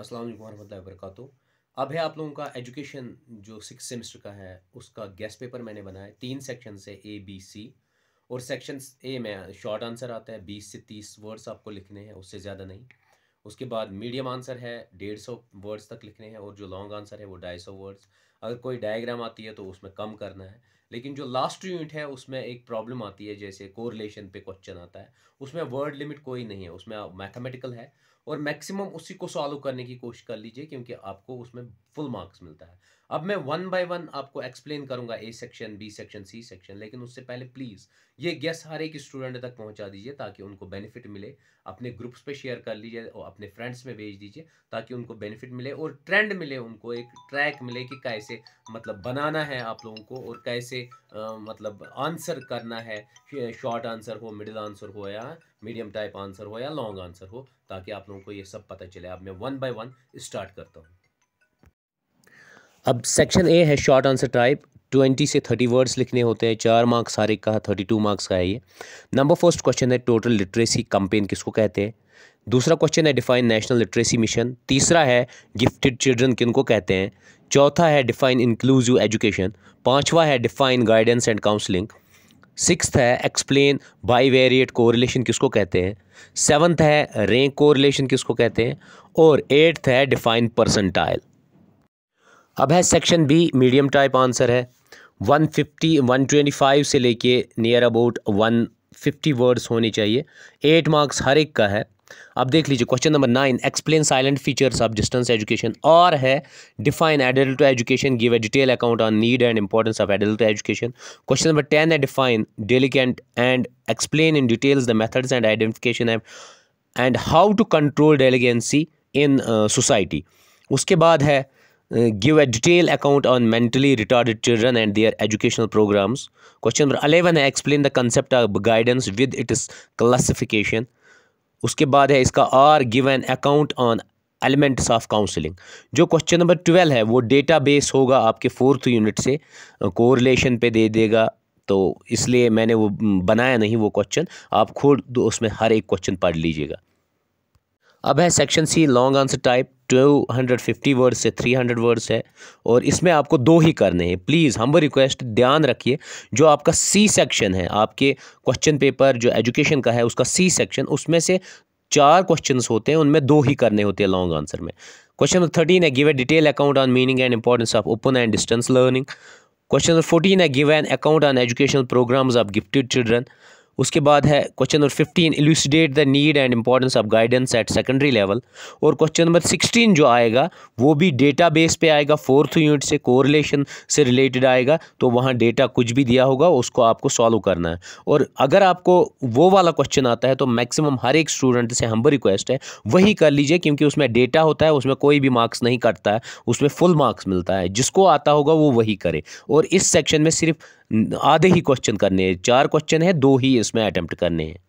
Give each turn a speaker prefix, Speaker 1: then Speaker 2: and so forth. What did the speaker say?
Speaker 1: असलम वालेकुम वरक अब है आप लोगों का एजुकेशन जो सिक्स सेमेस्टर का है उसका गेस्ट पेपर मैंने बनाया तीन सेक्शन से ए बी सी और सेक्शन ए में शॉर्ट आंसर आता है बीस से तीस वर्ड्स आपको लिखने हैं उससे ज़्यादा नहीं उसके बाद मीडियम आंसर है डेढ़ सौ वर्ड्स तक लिखने हैं और जो लॉन्ग आंसर है वो ढाई सौ वर्ड्स अगर कोई डायग्राम आती है तो उसमें कम करना है लेकिन जो लास्ट यूनिट है उसमें एक प्रॉब्लम आती है जैसे कोरिलेशन पे क्वेश्चन आता है उसमें वर्ड लिमिट कोई नहीं है उसमें मैथमेटिकल है और मैक्सिमम उसी को सॉल्व करने की कोशिश कर लीजिए क्योंकि आपको उसमें फुल मार्क्स मिलता है अब मैं वन बाय वन आपको एक्सप्लेन करूंगा A section B section C section लेकिन उससे पहले प्लीज़ ये गेस हर एक स्टूडेंट तक पहुंचा दीजिए ताकि उनको बेनिफिट मिले अपने ग्रुप्स पे शेयर कर लीजिए और अपने फ्रेंड्स में भेज दीजिए ताकि उनको बेनिफिट मिले और ट्रेंड मिले उनको एक ट्रैक मिले कि कैसे कैसे मतलब बनाना है आप लोगों को और कैसे आ, मतलब आंसर करना है शॉर्ट आंसर हो मिडिल आंसर हो या मीडियम टाइप आंसर हो या लॉन्ग आंसर हो ताकि आप लोगों को ये सब पता चले अब मैं वन बाय वन स्टार्ट करता हूँ अब सेक्शन ए है शॉर्ट आंसर टाइप ट्वेंटी से थर्टी वर्ड्स लिखने होते हैं चार मार्क्स हर एक का थर्टी टू मार्क्स का है ये नंबर फर्स्ट क्वेश्चन है टोटल लिटरेसी कंपेन किसको कहते हैं दूसरा क्वेश्चन है डिफाइन नेशनल लिटरेसी मिशन तीसरा है गिफ्टेड चिल्ड्रन किनको कहते हैं चौथा है डिफाइन इंक्लूसिव एजुकेशन पाँचवा है define guidance and counselling sixth है एक्सप्लेन बाई वेरिएट कोरिलेशन किसको कहते हैं सेवन्थ है रैंक कोरिलेशन किसको कहते हैं और एट्थ है डिफाइन परसेंटाइल अब है section B medium type answer है one fifty one twenty five से लेके near about one fifty words होने चाहिए एट मार्क्स हर एक का है अब देख लीजिए question number nine explain salient features of distance education और है define adult education give a detail account on need and importance of adult education question number ten है define delinquent and explain in details the methods and identification and how to control delinquency in society उसके बाद है give a detailed account on mentally retarded children and their educational programs. Question number 11 है explain the concept of guidance with its classification. उसके बाद है इसका आर give an account on elements of counselling जो क्वेश्चन नंबर ट्वेल्व है वो data base होगा आपके फोर्थ यूनिट से कोरिलेशन पे दे देगा तो इसलिए मैंने वो बनाया नहीं वो क्वेश्चन आप खुद उसमें हर एक क्वेश्चन पढ़ लीजिएगा अब है section C long answer type 250 hundred fifty words से थ्री हंड्रेड वर्ड्स है और इसमें आपको दो ही करने हैं प्लीज़ हम रिक्वेस्ट ध्यान रखिए जो आपका सी सेक्शन है आपके क्वेश्चन पेपर जो एजुकेशन का है उसका सी सेक्शन उसमें से चार क्वेश्चंस होते हैं उनमें दो ही करने होते हैं लॉन्ग आंसर में क्वेश्चन नंबर थर्टीन है give a detail account on meaning and importance of open and distance learning question number fourteen है give an account on educational programmes of gifted children उसके बाद है question number fifteen elucidate the need and importance of guidance at secondary level और question number sixteen जो आएगा वो भी data base पर आएगा फोर्थ यूनिट से कोरिलेशन से रिलेटेड आएगा तो वहाँ डेटा कुछ भी दिया होगा उसको आपको सॉल्व करना है और अगर आपको वो वाला क्वेश्चन आता है तो मैक्सिमम हर एक स्टूडेंट से हम रिक्वेस्ट है वही कर लीजिए क्योंकि उसमें डेटा होता है उसमें कोई भी मार्क्स नहीं कटता है उसमें फुल मार्क्स मिलता है जिसको आता होगा वो वही करे और इस सेक्शन में सिर्फ आधे ही क्वेश्चन करने हैं चार क्वेश्चन है दो ही इसमें अटैम्प्ट करने हैं